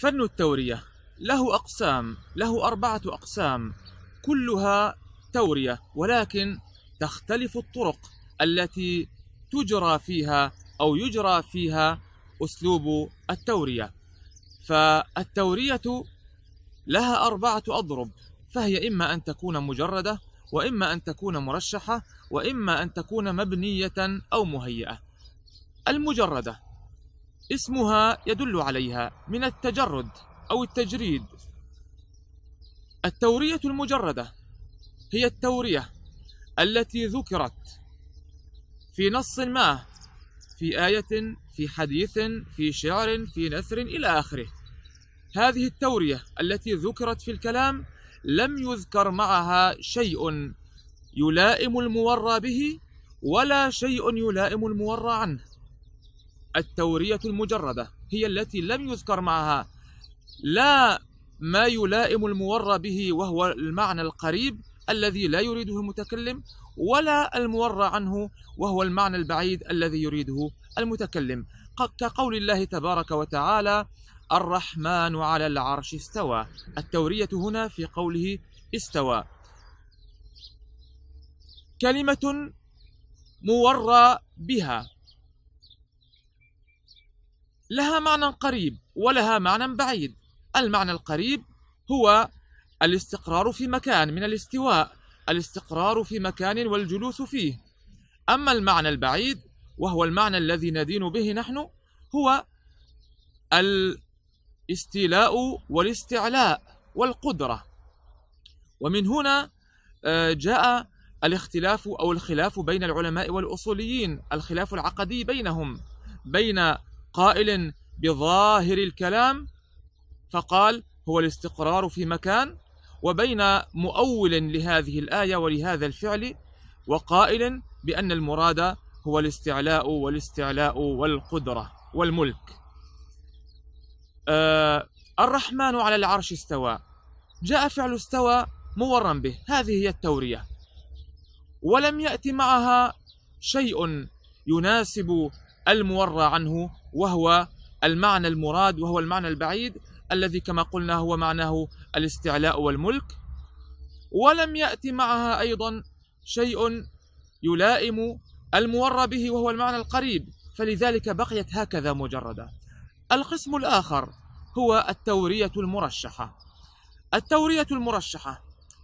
فن التورية له أقسام له أربعة أقسام كلها تورية ولكن تختلف الطرق التي تجرى فيها أو يجرى فيها أسلوب التورية فالتورية لها أربعة أضرب فهي إما أن تكون مجردة وإما أن تكون مرشحة وإما أن تكون مبنية أو مهيئة المجردة اسمها يدل عليها من التجرد أو التجريد التورية المجردة هي التورية التي ذكرت في نص ما في آية في حديث في شعر في نثر إلى آخره هذه التورية التي ذكرت في الكلام لم يذكر معها شيء يلائم المورى به ولا شيء يلائم المورى عنه التورية المجردة هي التي لم يذكر معها لا ما يلائم المورى به وهو المعنى القريب الذي لا يريده المتكلم ولا المورى عنه وهو المعنى البعيد الذي يريده المتكلم كقول الله تبارك وتعالى الرحمن على العرش استوى التورية هنا في قوله استوى كلمة مورى بها لها معنى قريب ولها معنى بعيد المعنى القريب هو الاستقرار في مكان من الاستواء الاستقرار في مكان والجلوس فيه أما المعنى البعيد وهو المعنى الذي ندين به نحن هو الاستيلاء والاستعلاء والقدرة ومن هنا آه، جاء الاختلاف أو الخلاف بين العلماء والأصوليين الخلاف العقدي بينهم بين قائل بظاهر الكلام فقال هو الاستقرار في مكان وبين مؤول لهذه الآية ولهذا الفعل وقائل بأن المراد هو الاستعلاء والاستعلاء والقدرة والملك آه الرحمن على العرش استوى جاء فعل استوى مورا به هذه هي التورية ولم يأتي معها شيء يناسب المورى عنه وهو المعنى المراد وهو المعنى البعيد الذي كما قلنا هو معناه الاستعلاء والملك ولم يأتي معها أيضا شيء يلائم المورى به وهو المعنى القريب فلذلك بقيت هكذا مجردة القسم الآخر هو التورية المرشحة التورية المرشحة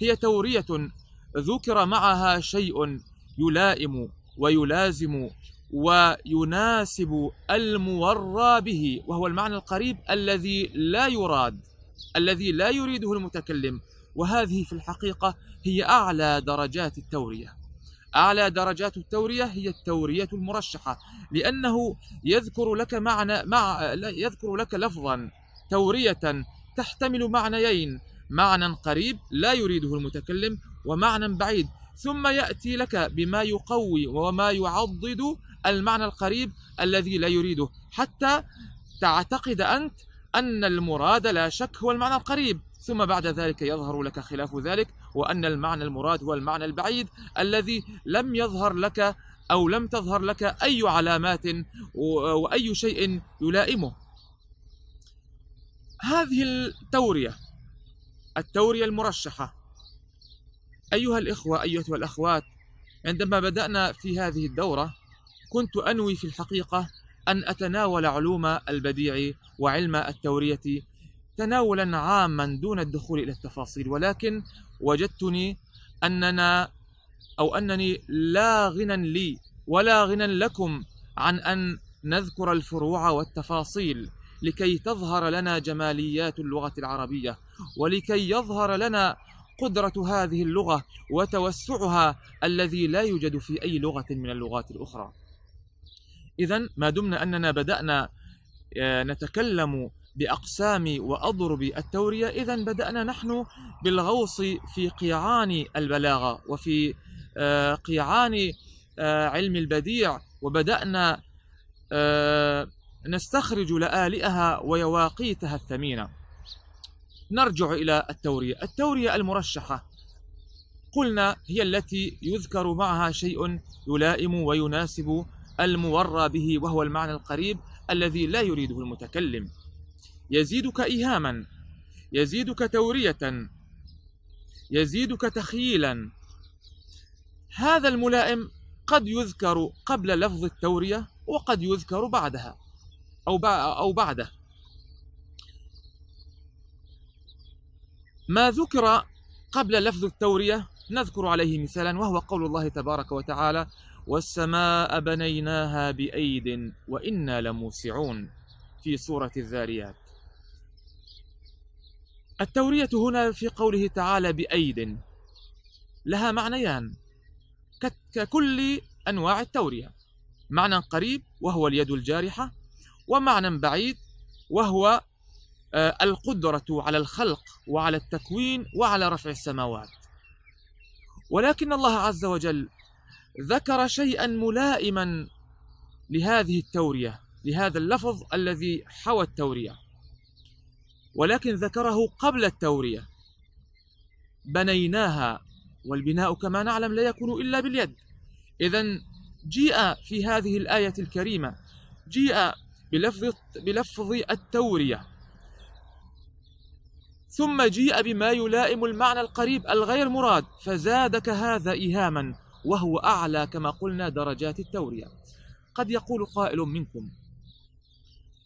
هي تورية ذكر معها شيء يلائم ويلازم ويناسب المورى به وهو المعنى القريب الذي لا يراد الذي لا يريده المتكلم وهذه في الحقيقة هي أعلى درجات التورية أعلى درجات التورية هي التورية المرشحة لأنه يذكر لك معنى مع يذكر لك لفظا تورية تحتمل معنيين معنى قريب لا يريده المتكلم ومعنى بعيد ثم يأتي لك بما يقوي وما يعضد المعنى القريب الذي لا يريده حتى تعتقد أنت أن المراد لا شك هو المعنى القريب ثم بعد ذلك يظهر لك خلاف ذلك وأن المعنى المراد هو المعنى البعيد الذي لم يظهر لك أو لم تظهر لك أي علامات وأي شيء يلائمه هذه التورية التورية المرشحة أيها الإخوة أيتها الأخوات عندما بدأنا في هذه الدورة كنت أنوي في الحقيقة أن أتناول علوم البديع وعلم التورية تناولا عاما دون الدخول إلى التفاصيل ولكن وجدتني أننا أو أنني لا غنى لي ولا غنى لكم عن أن نذكر الفروع والتفاصيل لكي تظهر لنا جماليات اللغة العربية ولكي يظهر لنا قدرة هذه اللغة وتوسعها الذي لا يوجد في أي لغة من اللغات الأخرى إذا ما دمنا أننا بدأنا آه، نتكلم بأقسام وأضرب التورية إذا بدأنا نحن بالغوص في قيعان البلاغة وفي آه، قيعان آه، علم البديع وبدأنا نستخرج لآلئها ويواقيتها الثمينة نرجع إلى التورية التورية المرشحة قلنا هي التي يذكر معها شيء يلائم ويناسب المورى به وهو المعنى القريب الذي لا يريده المتكلم يزيدك إيهاما يزيدك تورية يزيدك تخييلا هذا الملائم قد يذكر قبل لفظ التورية وقد يذكر بعدها أو أو بعده ما ذكر قبل لفظ التورية نذكر عليه مثالا وهو قول الله تبارك وتعالى والسماء بنيناها بأيد وإنا لموسعون في سورة الذاريات التورية هنا في قوله تعالى بأيد لها معنيان ككل أنواع التورية معنى قريب وهو اليد الجارحة ومعنى بعيد وهو آه، القدرة على الخلق وعلى التكوين وعلى رفع السماوات ولكن الله عز وجل ذكر شيئا ملائما لهذه التوريه لهذا اللفظ الذي حوى التوريه ولكن ذكره قبل التوريه بنيناها والبناء كما نعلم لا يكون الا باليد اذا جيء في هذه الايه الكريمه جيء بلفظ بلفظ التوريه ثم جيء بما يلائم المعنى القريب الغير مراد فزادك هذا ايهاما وهو أعلى كما قلنا درجات التورية قد يقول قائل منكم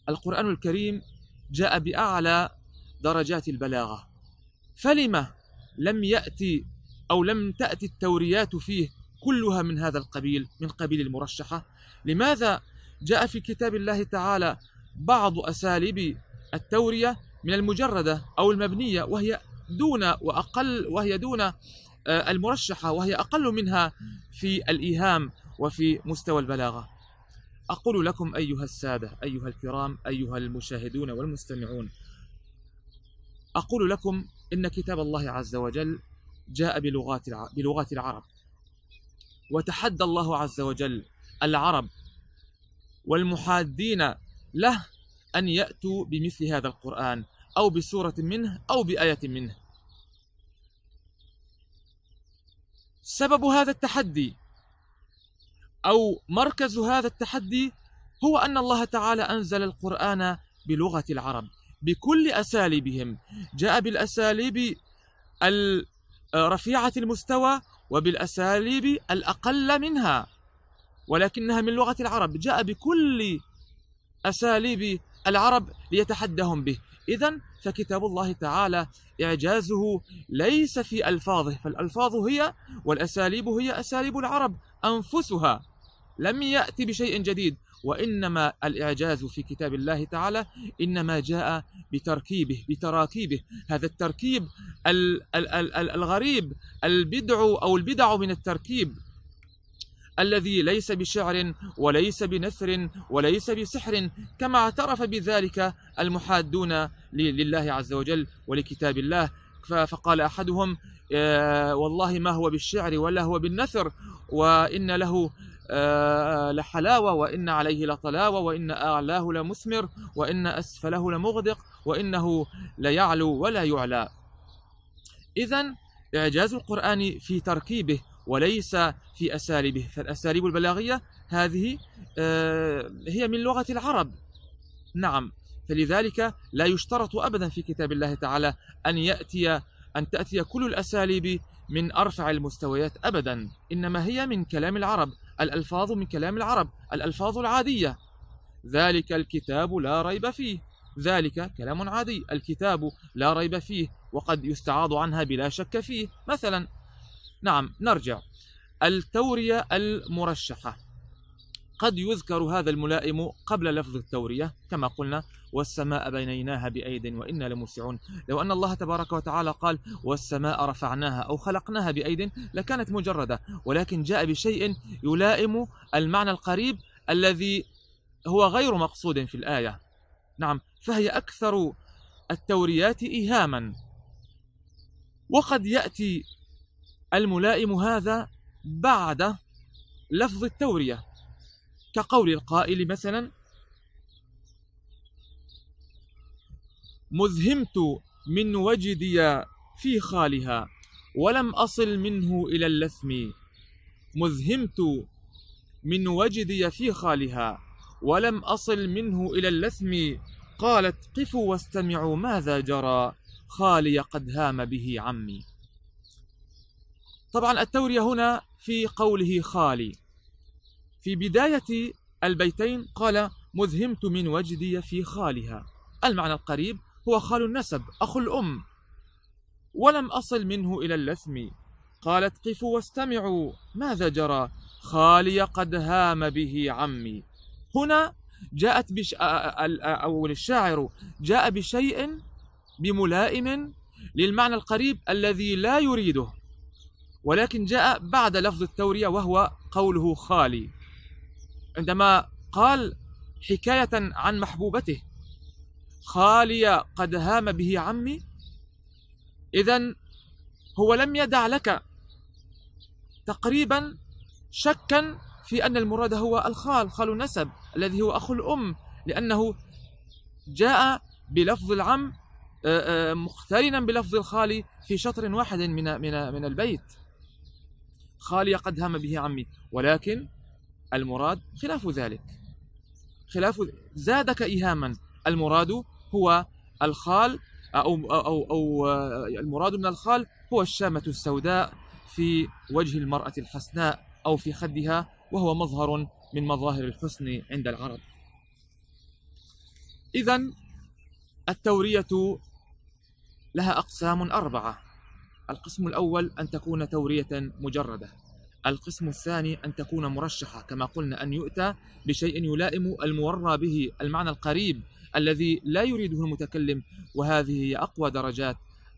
القرآن الكريم جاء بأعلى درجات البلاغة فلم لم يأتي أو لم تأتي التوريات فيه كلها من هذا القبيل من قبيل المرشحة لماذا جاء في كتاب الله تعالى بعض أساليب التورية من المجردة أو المبنية وهي دون وأقل وهي دون آه، المرشحة وهي أقل منها في الإيهام وفي مستوى البلاغة أقول لكم أيها السادة أيها الكرام أيها المشاهدون والمستمعون أقول لكم إن كتاب الله عز وجل جاء بلغات بلغات العرب وتحدى الله عز وجل العرب والمحادين له أن يأتوا بمثل هذا القرآن أو بسورة منه أو بآية منه سبب هذا التحدي أو مركز هذا التحدي هو أن الله تعالى أنزل القرآن بلغة العرب بكل أساليبهم جاء بالأساليب الرفيعة المستوى وبالأساليب الأقل منها ولكنها من لغة العرب جاء بكل أساليب العرب ليتحدهم به إذا فكتاب الله تعالى إعجازه ليس في ألفاظه فالألفاظ هي والأساليب هي أساليب العرب أنفسها لم يأتي بشيء جديد وإنما الإعجاز في كتاب الله تعالى إنما جاء بتركيبه بتراكيبه هذا التركيب الغريب البدع أو البدع من التركيب الذي ليس بشعر وليس بنثر وليس بسحر كما اعترف بذلك المحادون لله عز وجل ولكتاب الله فقال أحدهم آه، والله ما هو بالشعر ولا هو بالنثر وإن له آه، لحلاوة وإن عليه لطلاوة وإن أعلاه لمثمر وإن أسفله لمغدق وإنه ليعلو ولا يعلى إذا إعجاز القرآن في تركيبه وليس في أساليبه فالأساليب البلاغية هذه آه، هي من لغة العرب نعم فلذلك لا يشترط أبدا في كتاب الله تعالى أن يأتي أن تأتي كل الأساليب من أرفع المستويات أبدا إنما هي من كلام العرب الألفاظ من كلام العرب الألفاظ العادية ذلك الكتاب لا ريب فيه ذلك كلام عادي الكتاب لا ريب فيه وقد يستعاض عنها بلا شك فيه مثلا نعم نرجع التورية المرشحة قد يذكر هذا الملائم قبل لفظ التورية كما قلنا والسماء بنيناها بأيد وإنا لموسعون لو أن الله تبارك وتعالى قال والسماء رفعناها أو خلقناها بأيد لكانت مجردة ولكن جاء بشيء يلائم المعنى القريب الذي هو غير مقصود في الآية نعم فهي أكثر التوريات إيهاما وقد يأتي الملائم هذا بعد لفظ التورية كقول القائل مثلا مذهمت من وجدي في خالها ولم أصل منه إلى اللثم مذهمت من وجدي في خالها ولم أصل منه إلى اللثم قالت قفوا واستمعوا ماذا جرى خالي قد هام به عمي طبعا التورية هنا في قوله خالي في بداية البيتين قال مذهمت من وجدي في خالها المعنى القريب هو خال النسب أخو الأم ولم أصل منه إلى اللثم قالت قفوا واستمعوا ماذا جرى خالي قد هام به عمي هنا جاءت بش... أو الشاعر جاء بشيء بملائم للمعنى القريب الذي لا يريده ولكن جاء بعد لفظ التورية وهو قوله خالي عندما قال حكاية عن محبوبته خالي قد هام به عمي إذا هو لم يدع لك تقريبا شكا في أن المراد هو الخال خال النسب الذي هو أخو الأم لأنه جاء بلفظ العم آه، آه، مقترنا بلفظ الخال في شطر واحد من من من البيت خالية قد هم به عمي ولكن المراد خلاف ذلك خلاف زادك إيهاما المراد هو الخال أو, أو, أو المراد من الخال هو الشامة السوداء في وجه المرأة الحسناء أو في خدها وهو مظهر من مظاهر الحسن عند العرب إذا التورية لها أقسام أربعة القسم الأول أن تكون تورية مجردة القسم الثاني أن تكون مرشحة كما قلنا أن يؤتى بشيء يلائم المورى به المعنى القريب الذي لا يريده المتكلم وهذه هي أقوى درجات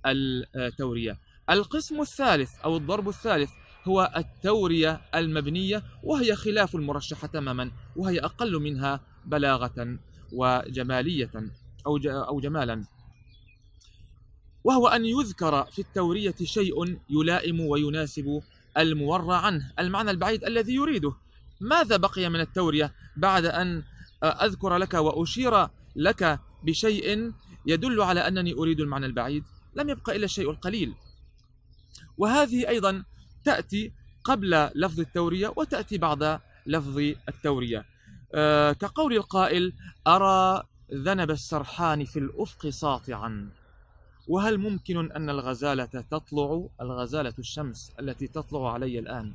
التورية القسم الثالث أو الضرب الثالث هو التورية المبنية وهي خلاف المرشحة تماما وهي أقل منها بلاغة وجمالية أو أو جمالا وهو أن يذكر في التورية شيء يلائم ويناسب المورى عنه المعنى البعيد الذي يريده ماذا بقي من التورية بعد أن أذكر لك وأشير لك بشيء يدل على أنني أريد المعنى البعيد لم يبقى إلا الشيء القليل وهذه أيضا تأتي قبل لفظ التورية وتأتي بعد لفظ التورية آه، كقول القائل أرى ذنب السرحان في الأفق ساطعا وهل ممكن أن الغزالة تطلع الغزالة الشمس التي تطلع علي الآن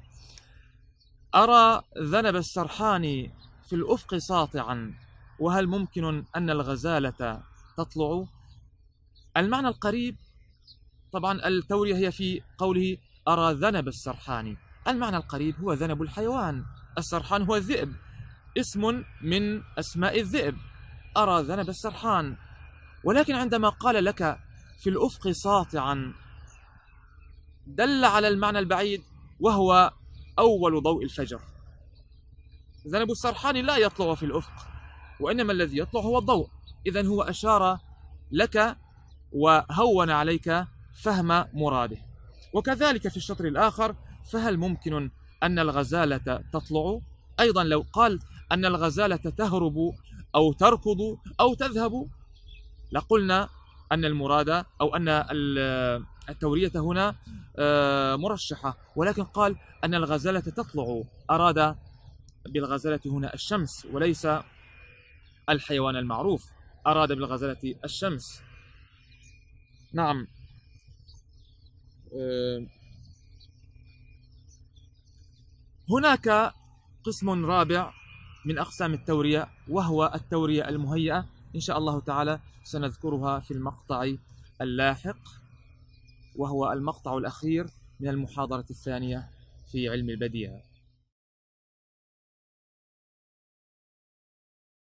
أرى ذنب السرحان في الأفق ساطعا وهل ممكن أن الغزالة تطلع المعنى القريب طبعا التورية هي في قوله أرى ذنب السرحان المعنى القريب هو ذنب الحيوان السرحان هو الذئب اسم من أسماء الذئب أرى ذنب السرحان ولكن عندما قال لك في الأفق ساطعا دل على المعنى البعيد وهو أول ضوء الفجر زنب السرحاني لا يطلع في الأفق وإنما الذي يطلع هو الضوء إذا هو أشار لك وهون عليك فهم مراده وكذلك في الشطر الآخر فهل ممكن أن الغزالة تطلع أيضا لو قال أن الغزالة تهرب أو تركض أو تذهب لقلنا أن المراد أو أن التورية هنا آه، مرشحة ولكن قال أن الغزالة تطلع أراد بالغزالة هنا الشمس وليس الحيوان المعروف أراد بالغزالة الشمس نعم آه، هناك قسم رابع من أقسام التورية وهو التورية المهيئة إن شاء الله تعالى سنذكرها في المقطع اللاحق وهو المقطع الأخير من المحاضرة الثانية في علم البديهة